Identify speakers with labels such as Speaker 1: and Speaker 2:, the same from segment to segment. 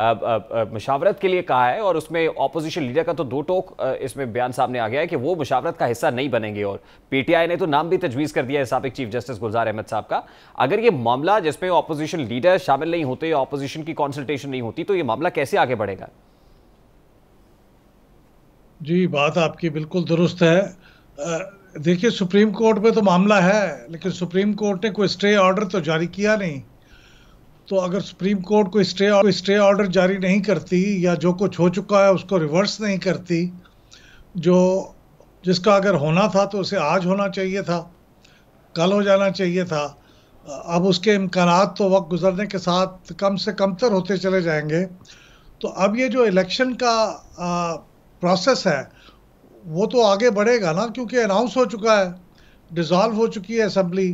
Speaker 1: मशावरत के लिए कहा है और उसमें ऑपोजिशन लीडर का तो दो टोक इसमें बयान सामने आ गया है कि वो मशावरत का हिस्सा नहीं बनेंगे और पीटीआई ने तो नाम भी तजवीज़ कर दिया है सबक चीफ जस्टिस गुलजार अहमद साहब का अगर ये मामला जिसमें ऑपोजिशन लीडर शामिल नहीं होते या ऑपोजिशन की कॉन्सल्टेशन नहीं होती तो ये मामला कैसे आगे बढ़ेगा
Speaker 2: जी बात आपकी बिल्कुल दुरुस्त है देखिए सुप्रीम कोर्ट में तो मामला है लेकिन सुप्रीम कोर्ट ने कोई स्टे ऑर्डर तो जारी किया नहीं तो अगर सुप्रीम कोर्ट कोई स्टे स्टे ऑर्डर जारी नहीं करती या जो कुछ हो चुका है उसको रिवर्स नहीं करती जो जिसका अगर होना था तो उसे आज होना चाहिए था कल हो जाना चाहिए था अब उसके इम्कान तो वक्त गुजरने के साथ कम से कम तर होते चले जाएंगे तो अब ये जो इलेक्शन का आ, प्रोसेस है वो तो आगे बढ़ेगा ना क्योंकि अनाउंस हो चुका है डिज़ोल्व हो चुकी है असम्बली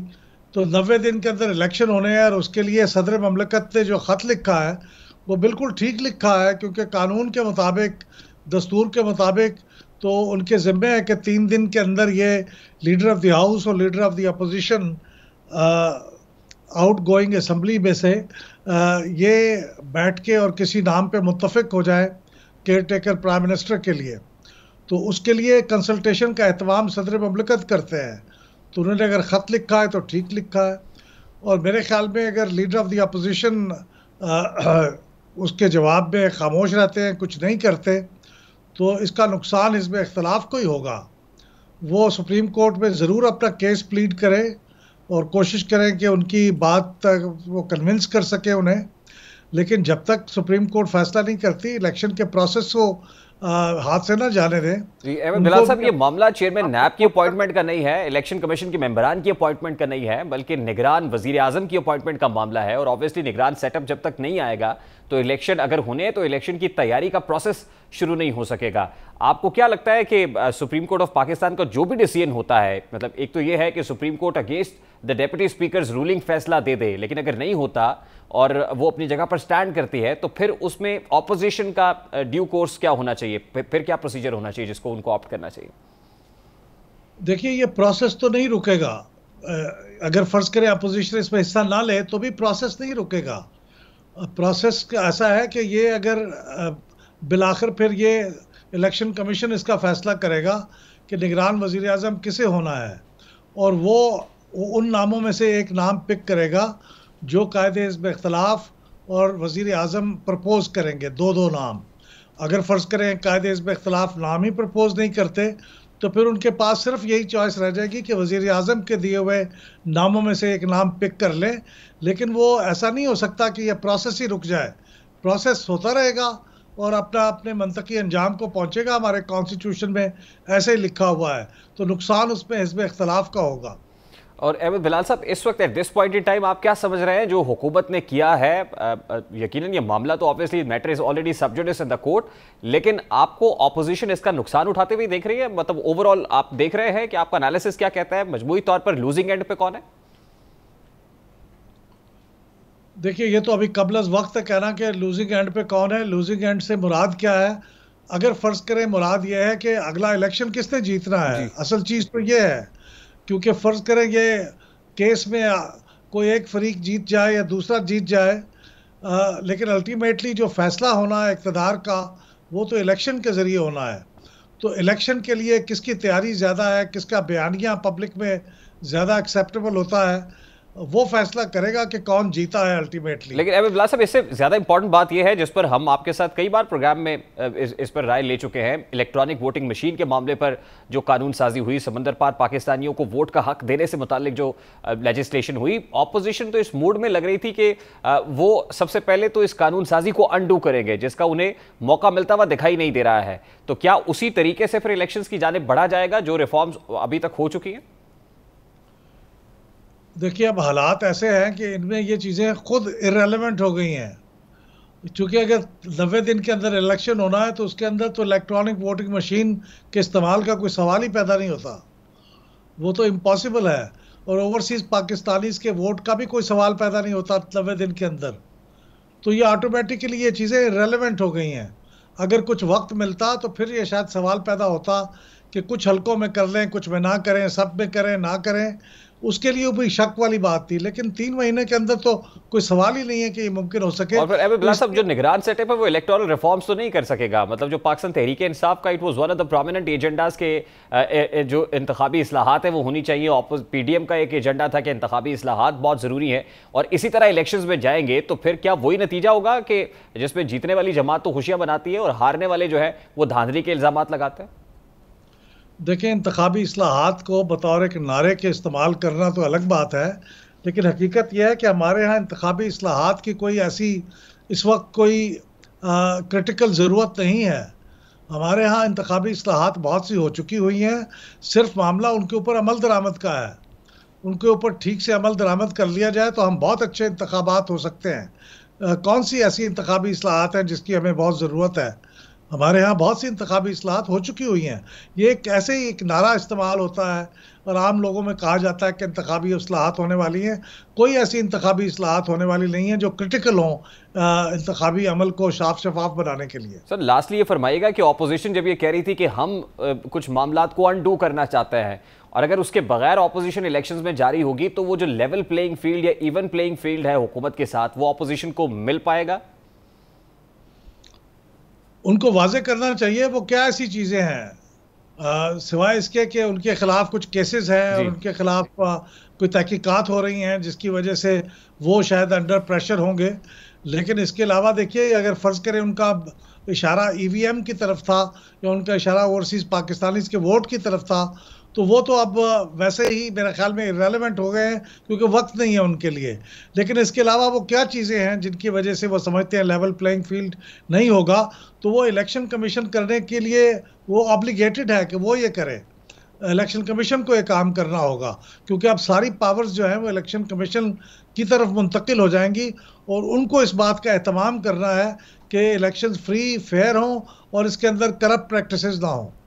Speaker 2: तो नबे दिन के अंदर इलेक्शन होने हैं और उसके लिए सदर ममलकत ने जो ख़त लिखा है वो बिल्कुल ठीक लिखा है क्योंकि कानून के मुताबिक दस्तूर के मुताबिक तो उनके ज़िम्मे है कि तीन दिन के अंदर ये लीडर ऑफ़ द हाउस और leader of the opposition out going assembly में से आ, ये बैठ के और किसी नाम पे मुतफिक हो जाए केयर टेकर प्राइम मिनिस्टर के लिए तो उसके लिए कंसल्टेशन का अहतमाम सदर ममलकत करते हैं तो उन्होंने अगर ख़त लिखा है तो ठीक लिखा है और मेरे ख्याल में अगर लीडर ऑफ द अपोजिशन उसके जवाब में खामोश रहते हैं कुछ नहीं करते तो इसका नुकसान इसमें इख्तलाफ को ही होगा वो सुप्रीम कोर्ट में ज़रूर अपना केस प्लीड करें और कोशिश करें कि उनकी बात तक वो कन्विंस कर सके उन्हें लेकिन जब तक सुप्रीम कोर्ट फैसला नहीं करती इलेक्शन के प्रोसेस को हाथ से ना जाने
Speaker 1: दें बिलाल साहब ये मामला चेयरमैन नैब की अपॉइंटमेंट का नहीं है इलेक्शन कमीशन के मेंबरान की अपॉइंटमेंट का नहीं है बल्कि निगरान वजीर आजम की अपॉइंटमेंट का मामला है और ऑब्वियसली निगरान सेटअप जब तक नहीं आएगा तो इलेक्शन अगर होने तो इलेक्शन की तैयारी का प्रोसेस शुरू नहीं हो सकेगा आपको क्या लगता है कि सुप्रीम कोर्ट ऑफ पाकिस्तान का जो भी डिसीजन होता है मतलब एक तो ये है कि supreme court against the deputy speaker ruling फैसला दे दे लेकिन अगर नहीं होता और वो अपनी जगह पर स्टैंड करती है तो फिर उसमें ऑपोजिशन का ड्यू कोर्स क्या होना चाहिए फिर क्या प्रोसीजर होना चाहिए जिसको उनको ऑप्ट करना चाहिए
Speaker 2: देखिए ये प्रोसेस तो नहीं रुकेगा अगर फर्ज करें अपोजिशन इसमें हिस्सा ना ले तो भी प्रोसेस नहीं रुकेगा प्रोसेस ऐसा है कि ये अगर बिलाखिर फिर ये इलेक्शन कमीशन इसका फैसला करेगा कि निगरान वजीर अजम किसे होना है और वो उन नामों में से एक नाम पिक करेगा जो कायद इसमें इख्तलाफ और वजीर अजम प्रपोज करेंगे दो दो नाम अगर फ़र्ज़ करें कायद इसमें इख्तलाफ नाम ही प्रपोज नहीं करते तो फिर उनके पास सिर्फ यही चॉइस रह जाएगी कि वज़ी अजम के दिए हुए नामों में से एक नाम पिक कर लें लेकिन वो ऐसा नहीं हो सकता कि यह प्रोसेस ही रुक जाए प्रोसेस होता रहेगा और अपना अपने मनतकी अंजाम को पहुँचेगा हमारे कॉन्स्टिट्यूशन में ऐसे ही लिखा हुआ है तो नुकसान उसमें हिस्ब इख्तलाफ का होगा
Speaker 1: और अहमद बिलाल साहब इस वक्त at this point in time आप क्या समझ रहे हैं जो हुकूमत ने किया है यकीनन ये मामला तो obviously matter is already subject in the court लेकिन आपको ऑपोजिशन इसका नुकसान उठाते हुए देख रही है मतलब ओवरऑल आप देख रहे हैं कि आपका एनालिसिस क्या कहता है मजमूरी तौर पर लूजिंग एंड पे कौन है
Speaker 2: देखिए ये तो अभी कबल वक्त है कहना कि लूजिंग एंड पे कौन है लूजिंग एंड से मुराद क्या है अगर फर्ज करें मुराद ये है कि अगला इलेक्शन किसने जीतना है असल चीज़ तो ये है क्योंकि फ़र्ज़ करें ये केस में कोई एक फरीक जीत जाए या दूसरा जीत जाए आ, लेकिन अल्टीमेटली जो फैसला होना है इकतदार का वो तो इलेक्शन के ज़रिए होना है तो इलेक्शन के लिए किसकी तैयारी ज़्यादा है किसका बयानिया पब्लिक में ज़्यादा एक्सेप्टेबल होता है वो फैसला करेगा कि कौन जीता है
Speaker 1: अल्टीमेटली लेकिन साहब इससे ज्यादा इंपॉर्टेंट बात यह है जिस पर हम आपके साथ कई बार प्रोग्राम में इस, इस पर राय ले चुके हैं इलेक्ट्रॉनिक वोटिंग मशीन के मामले पर जो कानून साजी हुई समंदर पार पाकिस्तानियों को वोट का हक देने से मुतालिक जो लेजिस्लेशन हुई ऑपोजिशन तो इस मूड में लग रही थी कि वो सबसे पहले तो इस कानून साजी को अनडू करेंगे जिसका उन्हें मौका मिलता हुआ दिखाई नहीं दे रहा है तो क्या उसी तरीके से फिर इलेक्शन की जानब बढ़ा जाएगा जो रिफॉर्म्स अभी तक हो चुकी हैं
Speaker 2: देखिए अब हालात ऐसे हैं कि इनमें ये चीज़ें खुद इरेलीवेंट हो गई हैं क्योंकि अगर नबे दिन के अंदर इलेक्शन होना है तो उसके अंदर तो इलेक्ट्रॉनिक वोटिंग मशीन के इस्तेमाल का कोई सवाल ही पैदा नहीं होता वो तो इम्पॉसिबल है और ओवरसीज़ पाकिस्तानीज के वोट का भी कोई सवाल पैदा नहीं होता नबे दिन के अंदर तो ये ऑटोमेटिकली ये चीज़ें रेलिवेंट हो गई हैं अगर कुछ वक्त मिलता तो फिर ये शायद सवाल पैदा होता कि कुछ हल्कों में कर लें कुछ में ना करें सब में करें ना करें उसके लिए भी शक वाली बात थी लेकिन तीन महीने के अंदर तो कोई सवाल ही नहीं है कि ये मुमकिन हो सके और फिर साहब जो
Speaker 1: निगरान सेटअप है वो इलेक्टोरल रिफॉर्म्स तो नहीं कर सकेगा मतलब जो पाकिस्तान तहरीक इंसाफ का it was one of the prominent agendas के जो इंतबी असलाहत है वो होनी चाहिए पी पीडीएम का एक एजेंडा था कि इंतबी असलाहत बहुत ज़रूरी है और इसी तरह इलेक्शन में जाएंगे तो फिर क्या वही नतीजा होगा कि जिसमें जीतने वाली जमात तो खुशियाँ बनाती है और हारने वाले जो है वो धांधली के इल्ज़ाम लगाते हैं
Speaker 2: देखिए इंतबी असलाहत को बतौर एक नारे के इस्तेमाल करना तो अलग बात है लेकिन हकीकत यह है कि हमारे यहाँ इंतबी असलाहत की कोई ऐसी इस वक्त कोई क्रिटिकल ज़रूरत नहीं है हमारे यहाँ इंतबी असलाहत बहुत सी हो चुकी हुई हैं सिर्फ मामला उनके ऊपर अमल दरामद का है उनके ऊपर ठीक से अमल दरामद कर लिया जाए तो हम बहुत अच्छे इंतबात हो सकते हैं आ, कौन सी ऐसी इंतबी असलाहत हैं जिसकी हमें बहुत ज़रूरत है हमारे यहाँ बहुत सी इंतबी असलाहत हो चुकी हुई हैं ये एक ऐसे ही एक नारा इस्तेमाल होता है और आम लोगों में कहा जाता है कि इंतबी असलाहत होने वाली हैं कोई ऐसी इंतबी असलाहत होने वाली नहीं है जो क्रिटिकल हों इंतबी अमल को साफ शफाफ बनाने के लिए
Speaker 1: सर लास्टली ये फरमाइएगा कि अपोजिशन जब ये कह रही थी कि हम कुछ मामला को अनडू करना चाहते हैं और अगर उसके बगैर अपोजिशन इलेक्शन में जारी होगी तो वो जो लेवल प्लेइंग फील्ड या इवन प्लेइंग फील्ड है हुकूमत के साथ वो अपोजिशन को मिल पाएगा
Speaker 2: उनको वाजे करना चाहिए वो क्या ऐसी चीज़ें हैं सिवाय इसके कि उनके खिलाफ कुछ केसेस हैं और उनके खिलाफ कोई तहकीकत हो रही हैं जिसकी वजह से वो शायद अंडर प्रेशर होंगे लेकिन इसके अलावा देखिए अगर फ़र्ज़ करें उनका इशारा ईवीएम e की तरफ था या उनका इशारा ओवरसीज़ पाकिस्तानी के वोट की तरफ था तो वो तो अब वैसे ही मेरे ख्याल में रेलिवेंट हो गए हैं क्योंकि वक्त नहीं है उनके लिए लेकिन इसके अलावा वो क्या चीज़ें हैं जिनकी वजह से वो समझते हैं लेवल प्लेइंग फील्ड नहीं होगा तो वो इलेक्शन कमीशन करने के लिए वो ऑब्लिगेटेड है कि वो ये करें इलेक्शन कमीशन को ये काम करना होगा क्योंकि अब सारी पावर्स जो हैं वो इलेक्शन कमीशन की तरफ मुंतकिल हो जाएंगी और उनको इस बात का अहतमाम करना है कि इलेक्शन फ्री फेयर हों और इसके अंदर करप्ट प्रैक्टिस ना हों